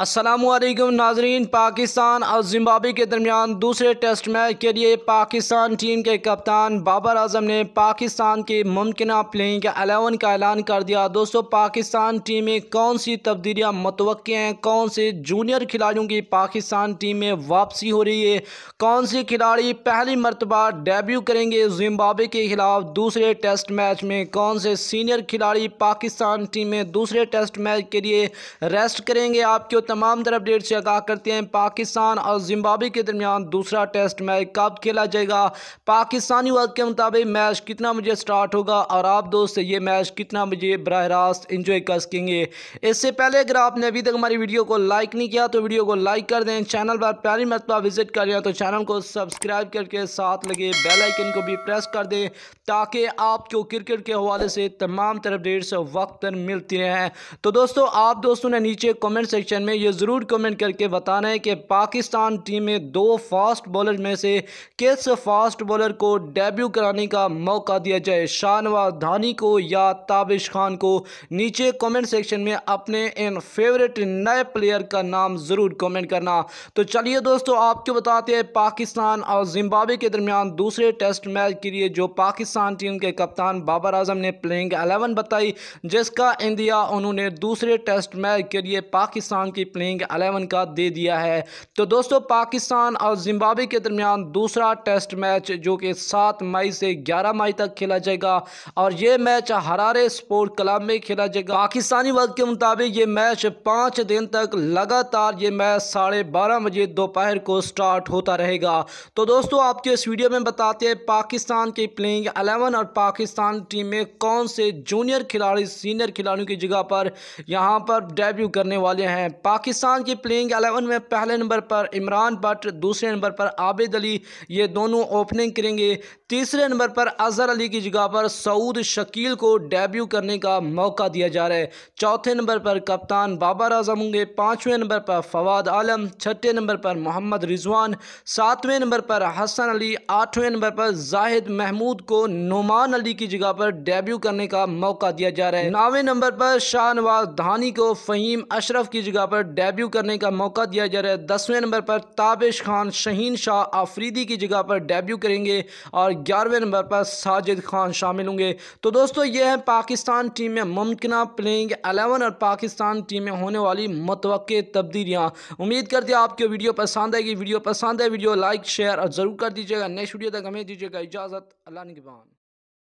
असलम नाजरीन पाकिस्तान और जिम्बाबे के दरमियान दूसरे टेस्ट मैच के लिए पाकिस्तान टीम के कप्तान बाबर आजम ने पाकिस्तान के मुमकिन प्लेइंग एलेवन का ऐलान कर दिया दोस्तों पाकिस्तान टीम में कौन सी तब्दीलियां मतव हैं कौन से जूनियर खिलाड़ियों की पाकिस्तान टीम में वापसी हो रही है कौन से खिलाड़ी पहली मरतबा डेब्यू करेंगे जिम्बाबे के खिलाफ दूसरे टेस्ट मैच में कौन से सीनियर खिलाड़ी पाकिस्तान टीम में दूसरे टेस्ट मैच के लिए रेस्ट करेंगे आपके तमाम तरह अपडेट से आगाह करते हैं पाकिस्तान और जिम्बाबे के दरमियान दूसरा टेस्ट मैच कब खेला जाएगा पाकिस्तानी वक्त के मुताबिक मैच कितना बजे स्टार्ट होगा और आप दोस्त ये मैच कितना बजे बरह रास्त इंजॉय कर सकेंगे इससे पहले अगर आपने अभी तक हमारी वीडियो को लाइक नहीं किया तो वीडियो को लाइक कर दें चैनल पर पहली मरतबा विजिट कर करें तो चैनल को सब्सक्राइब करके साथ लगे बेलाइकन को भी प्रेस कर दें ताकि आपको क्रिकेट के हवाले से तमाम तरह अपडेट्स वक्त पर मिलती रहें तो दोस्तों आप दोस्तों ने नीचे कमेंट सेक्शन में ये ज़रूर कमेंट करके बताना है कि पाकिस्तान टीम में दो फास्ट बॉलर में से किस फास्ट बॉलर को डेब्यू कराने का मौका दिया जाए शाहनवाज धानी को या ताबिश खान को नीचे कमेंट सेक्शन में अपने इन फेवरेट नए प्लेयर का नाम ज़रूर कमेंट करना तो चलिए दोस्तों आपको बताते हैं पाकिस्तान और जिम्बाबे के दरमियान दूसरे टेस्ट मैच के लिए जो पाकिस्तान टीम के कप्तान बाबर आजम ने प्लेइंग एलेवन बताई जिसका इंडिया उन्होंने दूसरे टेस्ट मैच के लिए पाकिस्तान की प्लेइंग अलेवन का दे दिया है तो दोस्तों पाकिस्तान और जिम्बाबे के दरमियान दूसरा टेस्ट मैच जो कि सात मई से ग्यारह मई तक खेला जाएगा और ये मैच हरारे स्पोर्ट क्लब में खेला जाएगा पाकिस्तानी वक्त के मुताबिक ये मैच पाँच दिन तक लगातार ये मैच साढ़े बारह बजे दोपहर को स्टार्ट होता रहेगा तो दोस्तों आपके इस वीडियो में बताते हैं पाकिस्तान के प्लेइंग अलेवन और पाकिस्तान टीम में कौन से जूनियर खिलाड़ी सीनियर खिलाड़ियों की जगह पर यहाँ पर डेब्यू करने वाले हैं पाकिस्तान की प्लेइंग एलेवन में पहले नंबर पर इमरान भट्ट दूसरे नंबर पर आबिद अली ये दोनों ओपनिंग करेंगे तीसरे नंबर पर अजहर अली की जगह पर सऊद शकील को डेब्यू करने का मौका दिया जा रहा है चौथे नंबर पर कप्तान बाबर आजम होंगे पाँचवें नंबर पर फवाद आलम छठे नंबर पर मोहम्मद रिजवान सातवें नंबर पर हसन अली आठवें नंबर पर जाहिद महमूद को नुमान अली की जगह पर डेब्यू करने का मौका दिया जा रहा है नौवें नंबर पर शाहनवाज धानी को फ़हीम अशरफ की जगह पर पर डेब्यू करने का मौका दिया जा रहा है दसवें नंबर पर ताबिश खान शहीन शाह आफरीदी की जगह पर डेब्यू करेंगे और ग्यारहवें नंबर पर साजिद खान शामिल होंगे तो दोस्तों ये है पाकिस्तान टीम में मुमकिन प्लेइंग एलेवन और पाकिस्तान टीम में होने वाली मतव तब्दीलियाँ उम्मीद करती हैं आपको वीडियो पसंद आएगी वीडियो पसंद है वीडियो लाइक शेयर और ज़रूर कर दीजिएगा नेक्स्ट वीडियो तक हमें दीजिएगा इजाज़त अल्लाह निगबान